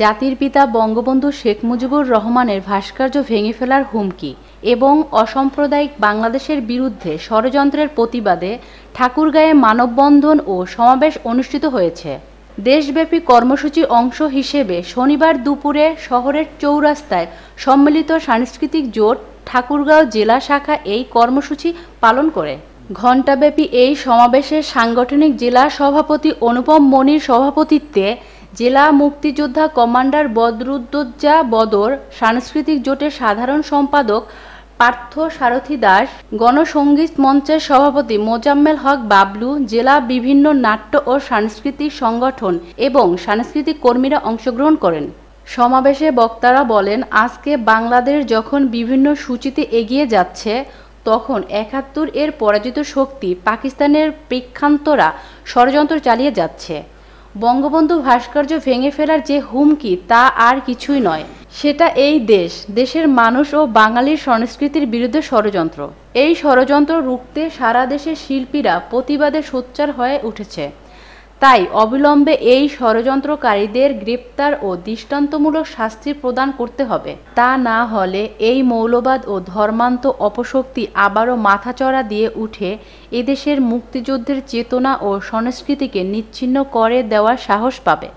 জাতির পিতা বঙ্গবন্ধু শেখ মুজিবুর রহমানের ভাস্কর্য ভেঙে ফেলার হুমকি এবং অসাম্প্রদায়িক বাংলাদেশের বিরুদ্ধে ষড়যন্ত্রের প্রতিবাদে ঠাকুরগাঁয়ে মানববন্ধন ও সমাবেশ অনুষ্ঠিত হয়েছে দেশব্যাপী কর্মসূচি অংশ হিসেবে শনিবার দুপুরে শহরের চৌরাস্তায় সম্মিলিত সাংস্কৃতিক জোট ঠাকুরগাঁও জেলা শাখা এই কর্মসূচি পালন করে ঘণ্টাব্যাপী এই সমাবেশে সাংগঠনিক জেলা সভাপতি অনুপম মনির সভাপতিত্বে জেলা মুক্তিযোদ্ধা কমান্ডার বদরুদ্দোজা বদর সাংস্কৃতিক জোটের সাধারণ সম্পাদক পার্থ সারথী দাস গণসঙ্গীত মঞ্চের সভাপতি মোজাম্মেল হক বাবলু জেলা বিভিন্ন নাট্য ও সাংস্কৃতিক সংগঠন এবং সাংস্কৃতিক কর্মীরা অংশগ্রহণ করেন সমাবেশে বক্তারা বলেন আজকে বাংলাদেশ যখন বিভিন্ন সূচিতে এগিয়ে যাচ্ছে তখন একাত্তর এর পরাজিত শক্তি পাকিস্তানের প্রেক্ষান্তরা ষড়যন্ত্র চালিয়ে যাচ্ছে বঙ্গবন্ধু ভাস্কর্য ভেঙে ফেলার যে হুমকি তা আর কিছুই নয় সেটা এই দেশ দেশের মানুষ ও বাঙালির সংস্কৃতির বিরুদ্ধে ষড়যন্ত্র এই ষড়যন্ত্র রুখতে সারা দেশের শিল্পীরা প্রতিবাদে সোচ্চার হয়ে উঠেছে তাই অবিলম্বে এই ষড়যন্ত্রকারীদের গ্রেপ্তার ও দৃষ্টান্তমূলক শাস্তি প্রদান করতে হবে তা না হলে এই মৌলবাদ ও ধর্মান্ত অপশক্তি আবারও মাথাচড়া দিয়ে উঠে এদেশের মুক্তিযুদ্ধের চেতনা ও সংস্কৃতিকে নিচ্ছিন্ন করে দেওয়ার সাহস পাবে